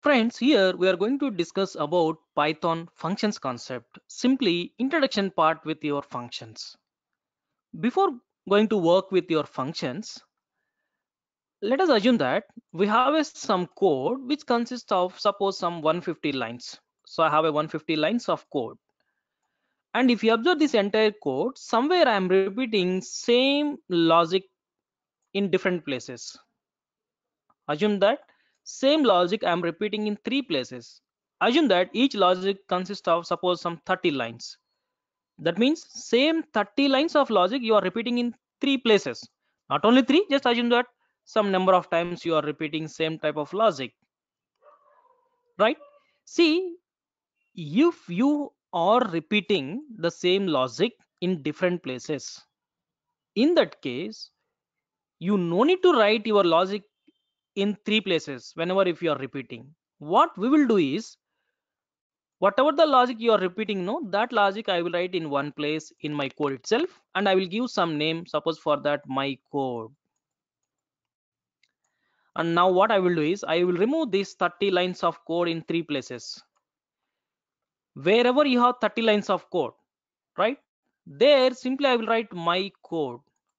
Friends, here we are going to discuss about Python functions concept. Simply introduction part with your functions. Before going to work with your functions, let us assume that we have some code which consists of suppose some 150 lines. So I have a 150 lines of code. And if you observe this entire code, somewhere I'm repeating same logic in different places. Assume that same logic I'm repeating in three places. Assume that each logic consists of suppose some 30 lines. That means same 30 lines of logic you are repeating in three places. Not only three, just assume that some number of times you are repeating same type of logic. Right? See, if you are repeating the same logic in different places, in that case, you no need to write your logic in three places whenever if you are repeating what we will do is whatever the logic you are repeating no that logic i will write in one place in my code itself and i will give some name suppose for that my code and now what i will do is i will remove these 30 lines of code in three places wherever you have 30 lines of code right there simply i will write my code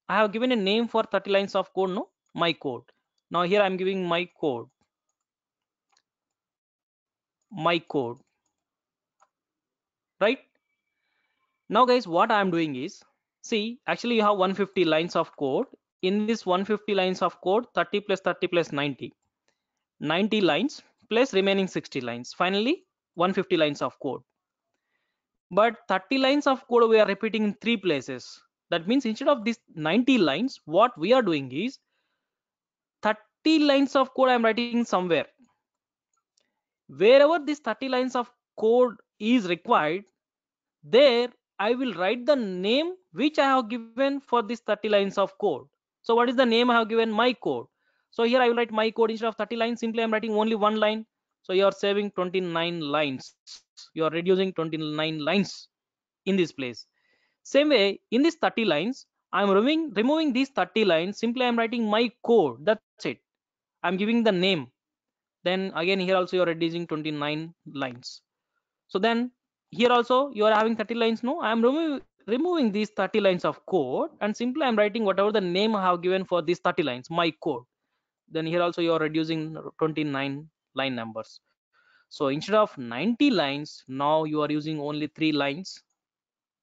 i have given a name for 30 lines of code no my code now here i'm giving my code my code right now guys what i'm doing is see actually you have 150 lines of code in this 150 lines of code 30 plus 30 plus 90 90 lines plus remaining 60 lines finally 150 lines of code but 30 lines of code we are repeating in three places that means instead of these 90 lines what we are doing is 30 lines of code i'm writing somewhere wherever this 30 lines of code is required there i will write the name which i have given for this 30 lines of code so what is the name i have given my code so here i will write my code instead of 30 lines simply i'm writing only one line so you are saving 29 lines you are reducing 29 lines in this place same way in this 30 lines i'm removing removing these 30 lines simply i'm writing my code that's it i'm giving the name then again here also you're reducing 29 lines so then here also you are having 30 lines no i am removing removing these 30 lines of code and simply i'm writing whatever the name i have given for these 30 lines my code then here also you are reducing 29 line numbers so instead of 90 lines now you are using only three lines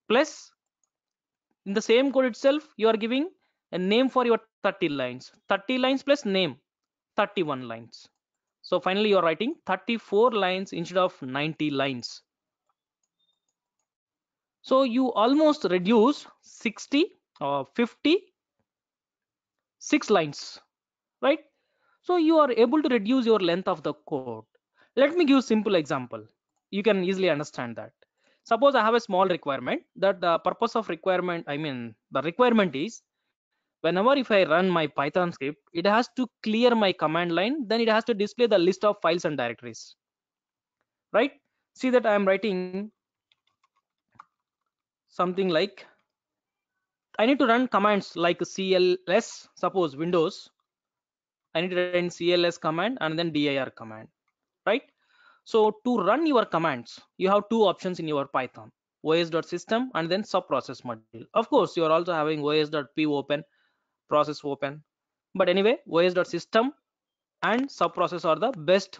plus in the same code itself you are giving a name for your 30 lines 30 lines plus name 31 lines so finally you're writing 34 lines instead of 90 lines so you almost reduce 60 or uh, 50 six lines right so you are able to reduce your length of the code let me give simple example you can easily understand that suppose i have a small requirement that the purpose of requirement i mean the requirement is whenever if I run my Python script, it has to clear my command line, then it has to display the list of files and directories, right? See that I am writing something like, I need to run commands like CLS, suppose Windows, I need to run CLS command and then dir command, right? So to run your commands, you have two options in your Python, os.system and then subprocess module. Of course, you are also having os.popen process open but anyway os.system and subprocess are the best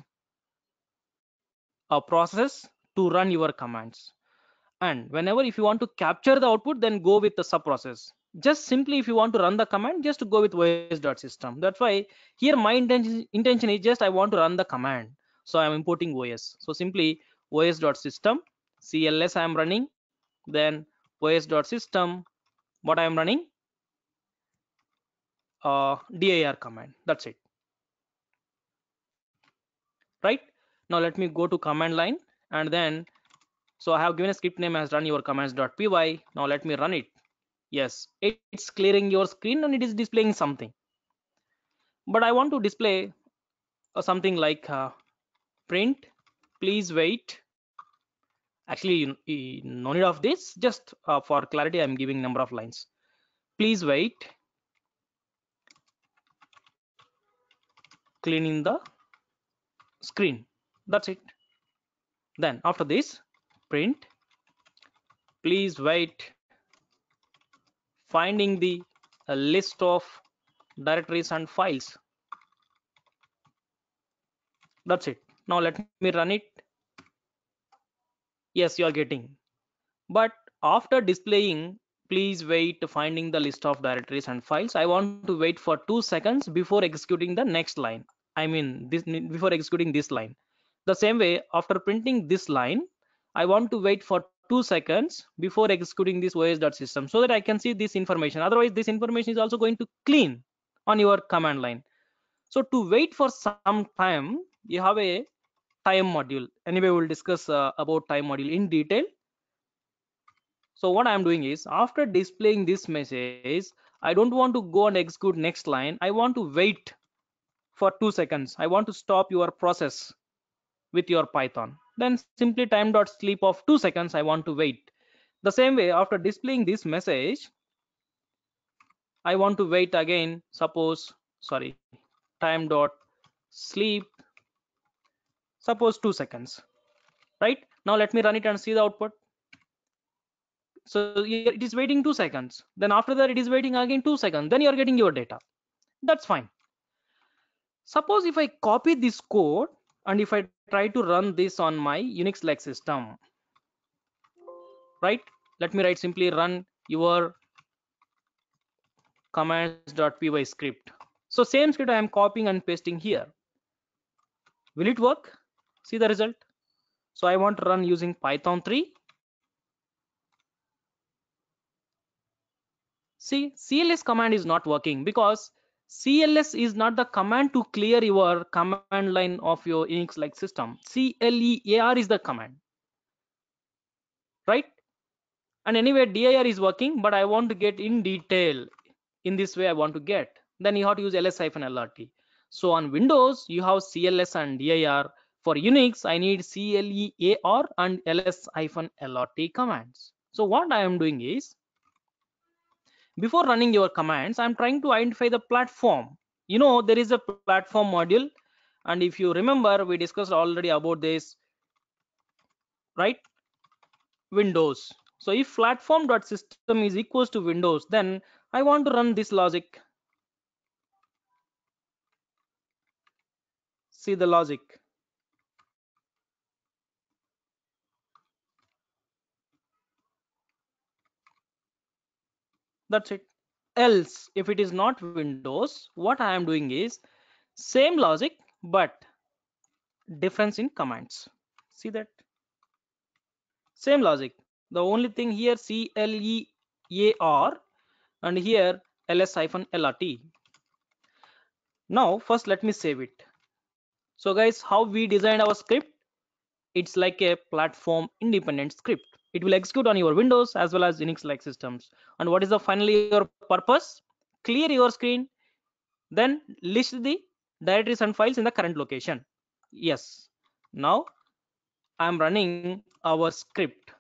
uh, processes to run your commands and whenever if you want to capture the output then go with the subprocess just simply if you want to run the command just go with os.system that's why here my intention, intention is just i want to run the command so i am importing os so simply os.system cls i am running then os.system what i am running uh, dir command that's it right now let me go to command line and then so i have given a script name as run your commands.py now let me run it yes it's clearing your screen and it is displaying something but i want to display uh, something like uh, print please wait actually no need of this just uh, for clarity i'm giving number of lines please wait cleaning the screen that's it then after this print please wait finding the uh, list of directories and files that's it now let me run it yes you are getting but after displaying please wait finding the list of directories and files i want to wait for two seconds before executing the next line i mean this before executing this line the same way after printing this line i want to wait for two seconds before executing this os.system so that i can see this information otherwise this information is also going to clean on your command line so to wait for some time you have a time module anyway we'll discuss uh, about time module in detail so what i'm doing is after displaying this message i don't want to go and execute next line i want to wait for two seconds i want to stop your process with your python then simply time dot sleep of two seconds i want to wait the same way after displaying this message i want to wait again suppose sorry time dot sleep suppose two seconds right now let me run it and see the output so it is waiting two seconds then after that it is waiting again two seconds then you're getting your data that's fine suppose if i copy this code and if i try to run this on my unix like system right let me write simply run your commands.py script so same script i am copying and pasting here will it work see the result so i want to run using python 3 see cls command is not working because cls is not the command to clear your command line of your unix like system clear is the command right and anyway dir is working but i want to get in detail in this way i want to get then you have to use ls lrt so on windows you have cls and dir for unix i need clear and ls lrt commands so what i am doing is before running your commands i'm trying to identify the platform you know there is a platform module and if you remember we discussed already about this right windows so if platform.system is equals to windows then i want to run this logic see the logic that's it else if it is not windows what i am doing is same logic but difference in commands see that same logic the only thing here c l e a r and here ls siphon lrt now first let me save it so guys how we designed our script it's like a platform independent script it will execute on your windows as well as unix like systems and what is the finally your purpose clear your screen then list the directories and files in the current location yes now i am running our script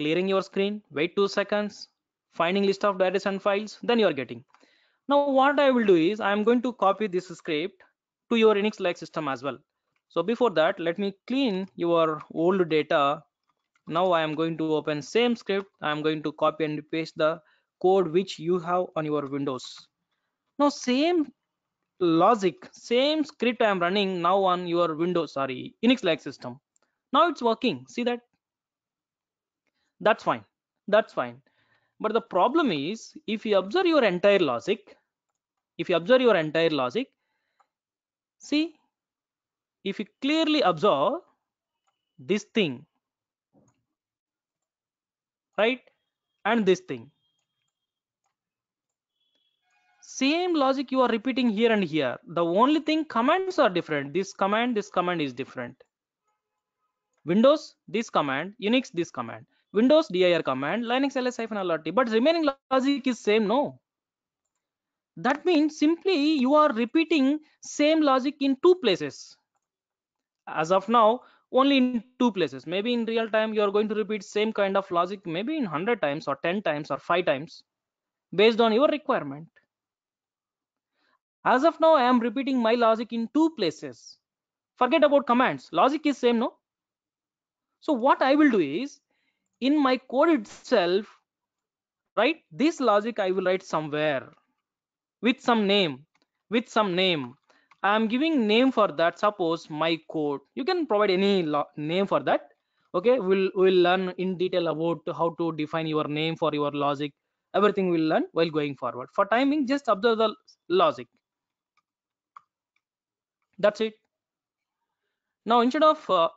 clearing your screen wait two seconds finding list of directories and files then you are getting now what i will do is i am going to copy this script to your unix like system as well so before that let me clean your old data now i am going to open same script i am going to copy and paste the code which you have on your windows now same logic same script i am running now on your windows sorry unix like system now it's working see that that's fine that's fine but the problem is if you observe your entire logic if you observe your entire logic see if you clearly observe this thing right and this thing same logic you are repeating here and here the only thing commands are different this command this command is different windows this command unix this command windows dir command linux ls hyphen lrt but remaining logic is same no that means simply you are repeating same logic in two places as of now only in two places maybe in real time you are going to repeat same kind of logic maybe in 100 times or 10 times or 5 times based on your requirement as of now i am repeating my logic in two places forget about commands logic is same no so what i will do is in my code itself right this logic i will write somewhere with some name with some name i'm giving name for that suppose my code you can provide any name for that okay we'll we'll learn in detail about how to define your name for your logic everything we'll learn while going forward for timing just observe the logic that's it now instead of uh,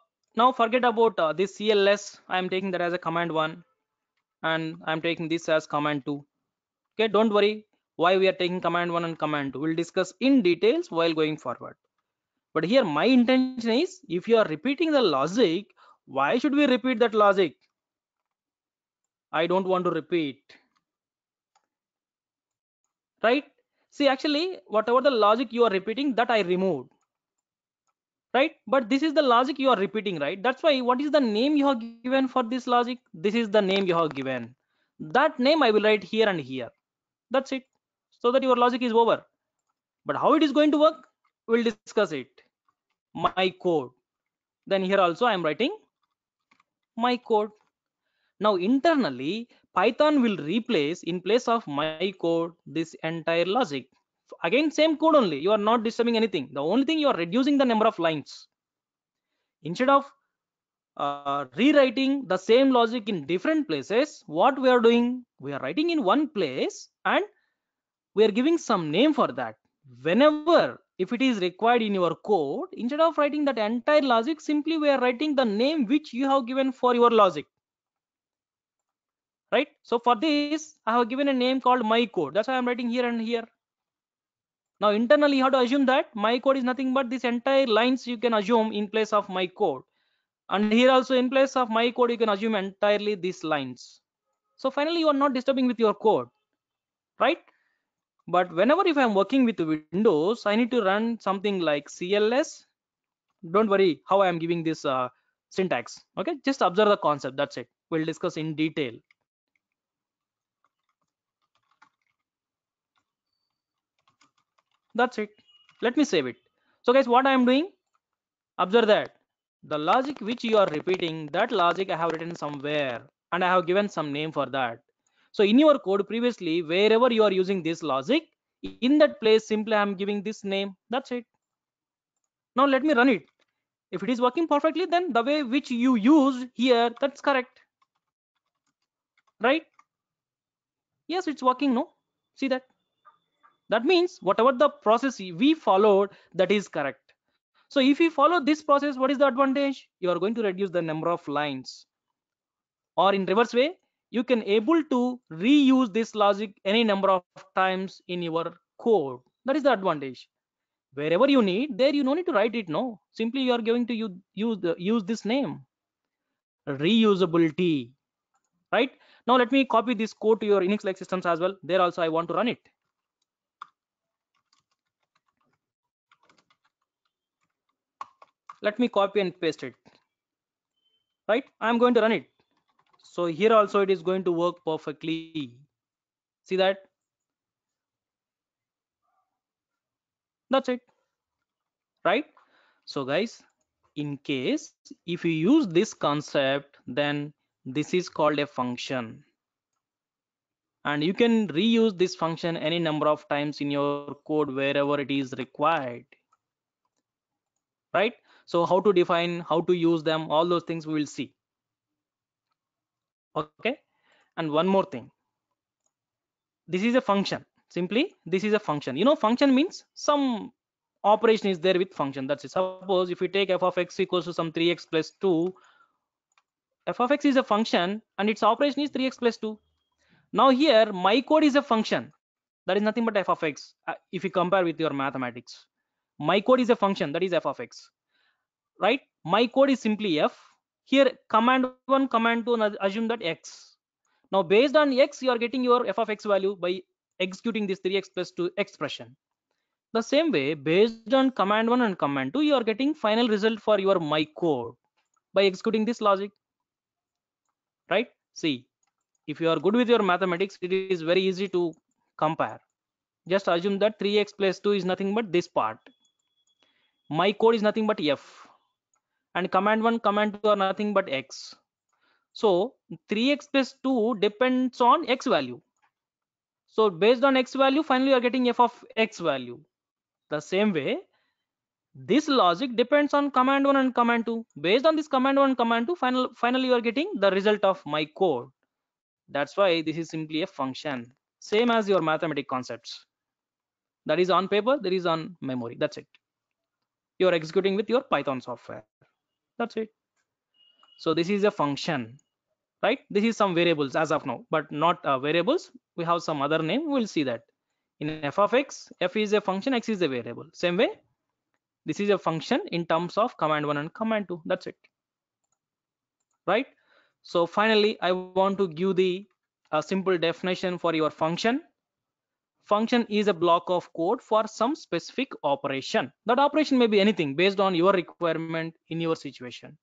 now forget about uh, this cls i am taking that as a command one and i'm taking this as command two okay don't worry why we are taking command one and command two we'll discuss in details while going forward but here my intention is if you are repeating the logic why should we repeat that logic i don't want to repeat right see actually whatever the logic you are repeating that i removed right but this is the logic you are repeating right that's why what is the name you have given for this logic this is the name you have given that name i will write here and here that's it so that your logic is over but how it is going to work we'll discuss it my code then here also i am writing my code now internally python will replace in place of my code this entire logic again same code only you are not disturbing anything the only thing you are reducing the number of lines instead of uh, rewriting the same logic in different places what we are doing we are writing in one place and we are giving some name for that whenever if it is required in your code instead of writing that entire logic simply we are writing the name which you have given for your logic right so for this i have given a name called my code that's why i'm writing here and here now internally you have to assume that my code is nothing but this entire lines you can assume in place of my code and here also in place of my code you can assume entirely these lines so finally you are not disturbing with your code right but whenever if i'm working with windows i need to run something like cls don't worry how i am giving this uh, syntax okay just observe the concept that's it we'll discuss in detail that's it let me save it so guys what i am doing observe that the logic which you are repeating that logic i have written somewhere and i have given some name for that so in your code previously, wherever you are using this logic, in that place, simply I'm giving this name. That's it. Now let me run it. If it is working perfectly, then the way which you used here, that's correct. Right? Yes, it's working. No, see that. That means whatever the process we followed, that is correct. So if you follow this process, what is the advantage? You are going to reduce the number of lines. Or in reverse way, you can able to reuse this logic any number of times in your code that is the advantage wherever you need there you no need to write it no simply you are going to use, use the use this name reusability right now let me copy this code to your unix like systems as well there also i want to run it let me copy and paste it right i'm going to run it so here also it is going to work perfectly see that that's it right so guys in case if you use this concept then this is called a function and you can reuse this function any number of times in your code wherever it is required right so how to define how to use them all those things we will see okay and one more thing this is a function simply this is a function you know function means some operation is there with function that's it suppose if we take f of x equals to some 3x plus 2 f of x is a function and its operation is 3x plus 2 now here my code is a function that is nothing but f of x uh, if you compare with your mathematics my code is a function that is f of x right my code is simply f here command 1 command 2 and assume that x now based on x you are getting your f of x value by executing this 3x plus 2 expression the same way based on command 1 and command 2 you are getting final result for your my code by executing this logic right see if you are good with your mathematics it is very easy to compare just assume that 3x plus 2 is nothing but this part my code is nothing but f and command 1 command 2 are nothing but x so 3x plus 2 depends on x value so based on x value finally you are getting f of x value the same way this logic depends on command 1 and command 2 based on this command 1 command 2 final, finally you are getting the result of my code that's why this is simply a function same as your mathematic concepts that is on paper that is on memory that's it you are executing with your python software that's it so this is a function right this is some variables as of now but not uh, variables we have some other name we'll see that in f of x f is a function x is a variable same way this is a function in terms of command one and command two that's it right so finally i want to give the a uh, simple definition for your function function is a block of code for some specific operation that operation may be anything based on your requirement in your situation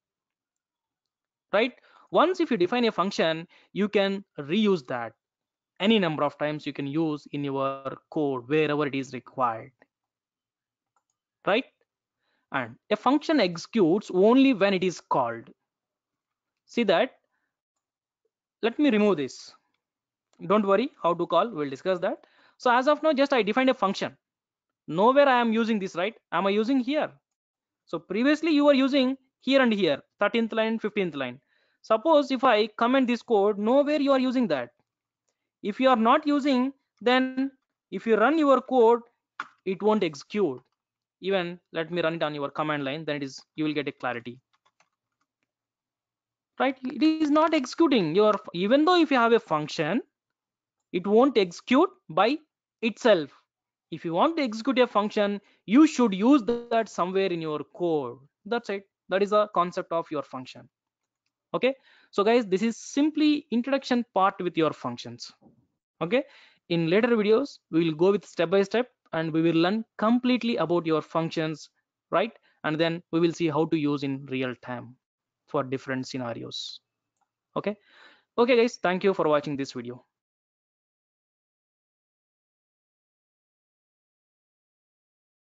right once if you define a function you can reuse that any number of times you can use in your code wherever it is required right and a function executes only when it is called see that let me remove this don't worry how to call we'll discuss that so as of now just i defined a function nowhere i am using this right am i using here so previously you were using here and here 13th line 15th line suppose if i comment this code nowhere you are using that if you are not using then if you run your code it won't execute even let me run it on your command line then it is you will get a clarity right it is not executing your even though if you have a function it won't execute by itself if you want to execute a function you should use that somewhere in your code that's it that is the concept of your function okay so guys this is simply introduction part with your functions okay in later videos we will go with step by step and we will learn completely about your functions right and then we will see how to use in real time for different scenarios okay okay guys thank you for watching this video